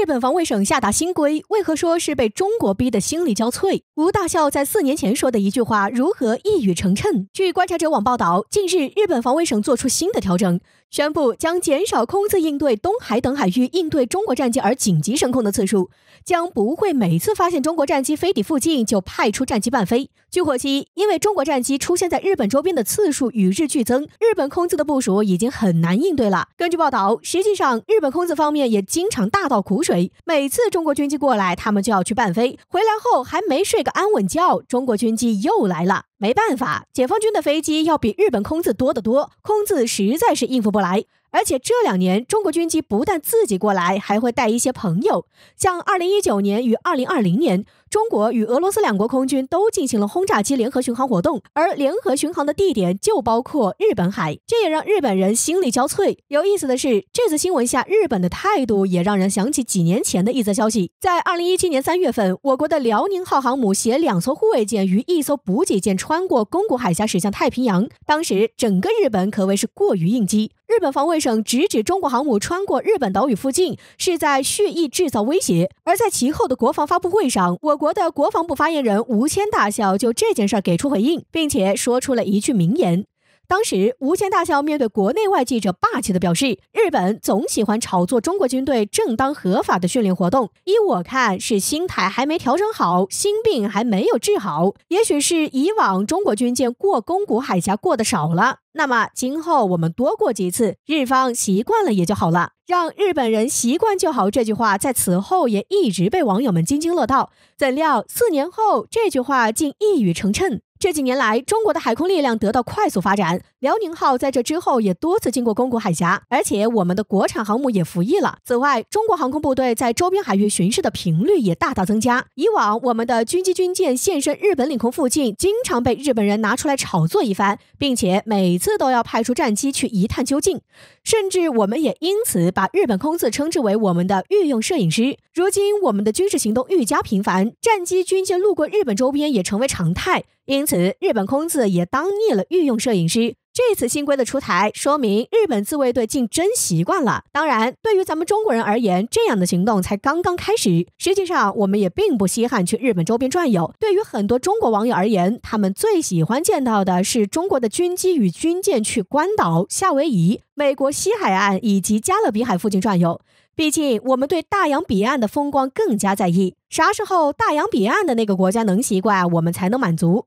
日本防卫省下达新规，为何说是被中国逼得心力交瘁？吴大校在四年前说的一句话，如何一语成谶？据观察者网报道，近日日本防卫省做出新的调整，宣布将减少空自应对东海等海域应对中国战机而紧急升空的次数，将不会每次发现中国战机飞抵附近就派出战机伴飞。据获悉，因为中国战机出现在日本周边的次数与日俱增，日本空自的部署已经很难应对了。根据报道，实际上日本空自方面也经常大倒苦水。每次中国军机过来，他们就要去伴飞，回来后还没睡个安稳觉，中国军机又来了。没办法，解放军的飞机要比日本空自多得多，空自实在是应付不来。而且这两年中国军机不但自己过来，还会带一些朋友，像二零一九年与二零二零年，中国与俄罗斯两国空军都进行了轰炸机联合巡航活动，而联合巡航的地点就包括日本海，这也让日本人心力交瘁。有意思的是，这次新闻下日本的态度也让人想起几年前的一则消息，在二零一七年三月份，我国的辽宁号航母携两艘护卫舰与一艘补给舰出。穿过宫古海峡驶向太平洋，当时整个日本可谓是过于应激。日本防卫省直指中国航母穿过日本岛屿附近，是在蓄意制造威胁。而在其后的国防发布会上，我国的国防部发言人吴谦大校就这件事给出回应，并且说出了一句名言。当时，无间大校面对国内外记者霸气地表示：“日本总喜欢炒作中国军队正当合法的训练活动，依我看是心态还没调整好，心病还没有治好，也许是以往中国军舰过宫古海峡过的少了，那么今后我们多过几次，日方习惯了也就好了，让日本人习惯就好。”这句话在此后也一直被网友们津津乐道。怎料四年后，这句话竟一语成谶。这几年来，中国的海空力量得到快速发展。辽宁号在这之后也多次经过宫古海峡，而且我们的国产航母也服役了。此外，中国航空部队在周边海域巡视的频率也大大增加。以往我们的军机军舰现身日本领空附近，经常被日本人拿出来炒作一番，并且每次都要派出战机去一探究竟，甚至我们也因此把日本空自称之为我们的御用摄影师。如今我们的军事行动愈加频繁，战机军舰路过日本周边也成为常态。因此，日本空自也当腻了御用摄影师。这次新规的出台，说明日本自卫队竟真习惯了。当然，对于咱们中国人而言，这样的行动才刚刚开始。实际上，我们也并不稀罕去日本周边转悠。对于很多中国网友而言，他们最喜欢见到的是中国的军机与军舰去关岛、夏威夷、美国西海岸以及加勒比海附近转悠。毕竟，我们对大洋彼岸的风光更加在意。啥时候大洋彼岸的那个国家能习惯，我们才能满足。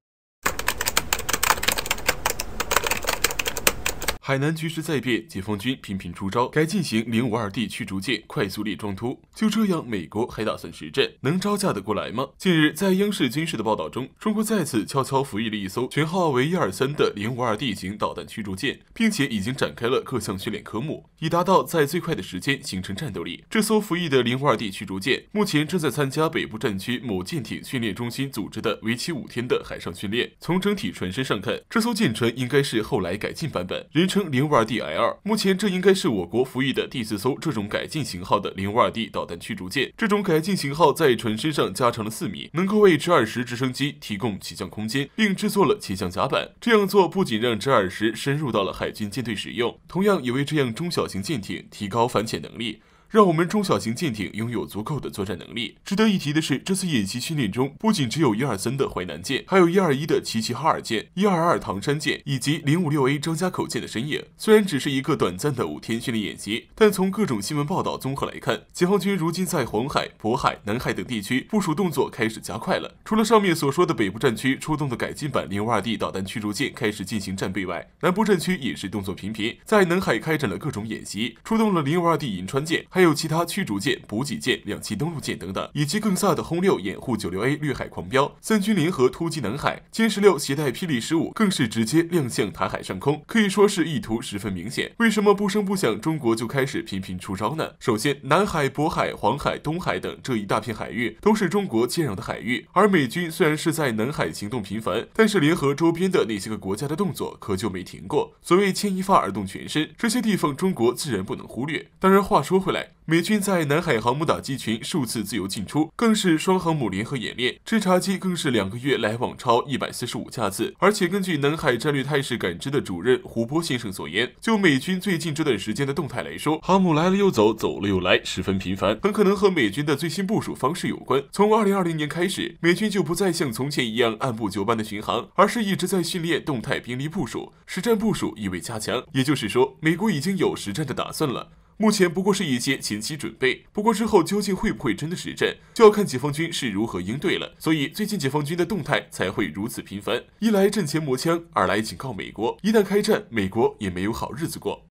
海南局势再变，解放军频频出招，改进型零五二 D 驱逐舰快速列装突，就这样，美国还打算实战，能招架得过来吗？近日，在央视军事的报道中，中国再次悄悄服役了一艘全号为一二三的零五二 D 型导弹驱逐舰，并且已经展开了各项训练科目，以达到在最快的时间形成战斗力。这艘服役的零五二 D 驱逐舰目前正在参加北部战区某舰艇训练中心组织的为期五天的海上训练。从整体船身上看，这艘舰船应该是后来改进版本。人。称零五二 D L，目前这应该是我国服役的第四艘这种改进型号的零五二 D 导弹驱逐舰。这种改进型号在船身上加长了四米，能够为直二十直升机提供起降空间，并制作了起降甲板。这样做不仅让直二十深入到了海军舰队使用，同样也为这样中小型舰艇提高反潜能力。让我们中小型舰艇拥有足够的作战能力。值得一提的是，这次演习训练中，不仅只有一二三的淮南舰，还有一二一的齐齐哈尔舰、一二二唐山舰以及 056A 张家口舰的身影。虽然只是一个短暂的五天训练演习，但从各种新闻报道综合来看，解放军如今在黄海、渤海、南海等地区部署动作开始加快了。除了上面所说的北部战区出动的改进版 052D 导弹驱逐舰开始进行战备外，南部战区也是动作频频，在南海开展了各种演习，出动了 052D 银川舰，还。还有其他驱逐舰、补给舰、两栖登陆舰等等，以及更飒的轰六掩护九六 A 绿海狂飙，三军联合突击南海，歼十六携带霹雳十五更是直接亮相台海上空，可以说是意图十分明显。为什么不声不响，中国就开始频频出招呢？首先，南海、渤海、黄海、东海等这一大片海域都是中国接壤的海域，而美军虽然是在南海行动频繁，但是联合周边的那些个国家的动作可就没停过。所谓牵一发而动全身，这些地方中国自然不能忽略。当然，话说回来。美军在南海航母打击群数次自由进出，更是双航母联合演练，侦察机更是两个月来往超一百四十五架次。而且根据南海战略态势感知的主任胡波先生所言，就美军最近这段时间的动态来说，航母来了又走，走了又来，十分频繁，很可能和美军的最新部署方式有关。从二零二零年开始，美军就不再像从前一样按部就班的巡航，而是一直在训练动态兵力部署，实战部署意味加强。也就是说，美国已经有实战的打算了。目前不过是一些前期准备，不过之后究竟会不会真的实战，就要看解放军是如何应对了。所以最近解放军的动态才会如此频繁：一来阵前磨枪，二来警告美国，一旦开战，美国也没有好日子过。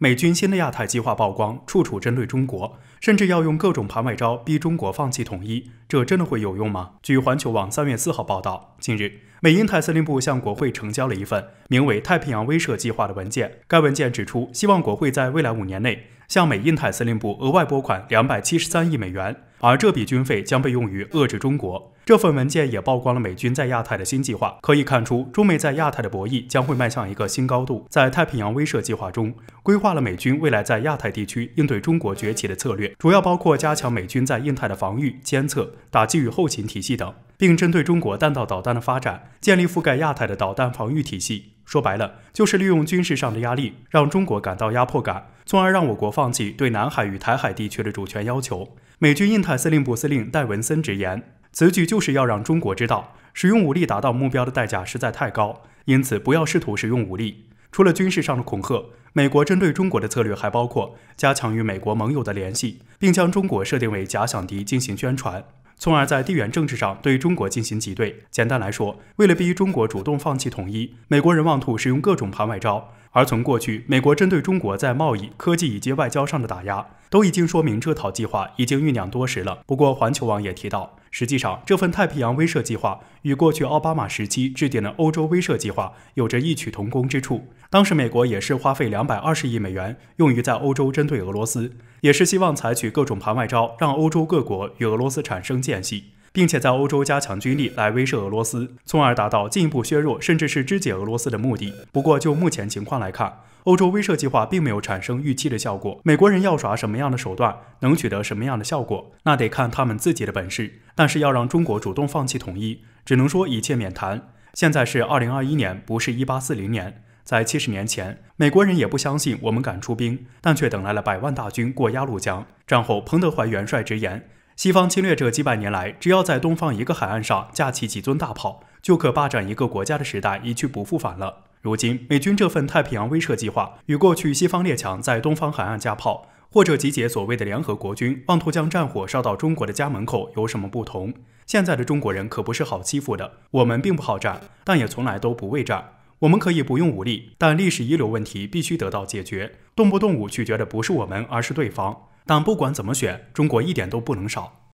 美军新的亚太计划曝光，处处针对中国，甚至要用各种盘外招逼中国放弃统一，这真的会有用吗？据环球网三月四号报道，近日，美英台司令部向国会呈交了一份名为《太平洋威慑计划》的文件。该文件指出，希望国会在未来五年内向美印太司令部额外拨款两百七十三亿美元。而这笔军费将被用于遏制中国。这份文件也曝光了美军在亚太的新计划。可以看出，中美在亚太的博弈将会迈向一个新高度。在太平洋威慑计划中，规划了美军未来在亚太地区应对中国崛起的策略，主要包括加强美军在印太的防御、监测、打击与后勤体系等。并针对中国弹道导弹的发展，建立覆盖亚太的导弹防御体系。说白了，就是利用军事上的压力，让中国感到压迫感，从而让我国放弃对南海与台海地区的主权要求。美军印太司令部司令戴文森直言，此举就是要让中国知道，使用武力达到目标的代价实在太高，因此不要试图使用武力。除了军事上的恐吓，美国针对中国的策略还包括加强与美国盟友的联系，并将中国设定为假想敌进行宣传。从而在地缘政治上对中国进行挤兑。简单来说，为了逼中国主动放弃统一，美国人妄图使用各种盘外招。而从过去美国针对中国在贸易、科技以及外交上的打压，都已经说明这套计划已经酝酿多时了。不过，环球网也提到。实际上，这份太平洋威慑计划与过去奥巴马时期制定的欧洲威慑计划有着异曲同工之处。当时，美国也是花费两百二十亿美元用于在欧洲针对俄罗斯，也是希望采取各种盘外招，让欧洲各国与俄罗斯产生间隙，并且在欧洲加强军力来威慑俄罗斯，从而达到进一步削弱甚至是肢解俄罗斯的目的。不过，就目前情况来看，欧洲威慑计划并没有产生预期的效果。美国人要耍什么样的手段，能取得什么样的效果，那得看他们自己的本事。但是要让中国主动放弃统一，只能说一切免谈。现在是二零二一年，不是一八四零年。在七十年前，美国人也不相信我们敢出兵，但却等来了百万大军过鸭绿江。战后，彭德怀元帅直言：“西方侵略者几百年来，只要在东方一个海岸上架起几尊大炮，就可霸占一个国家的时代，一去不复返了。”如今，美军这份太平洋威慑计划与过去西方列强在东方海岸架炮，或者集结所谓的联合国军，妄图将战火烧到中国的家门口有什么不同？现在的中国人可不是好欺负的。我们并不好战，但也从来都不畏战。我们可以不用武力，但历史遗留问题必须得到解决。动不动武取决的不是我们，而是对方。但不管怎么选，中国一点都不能少。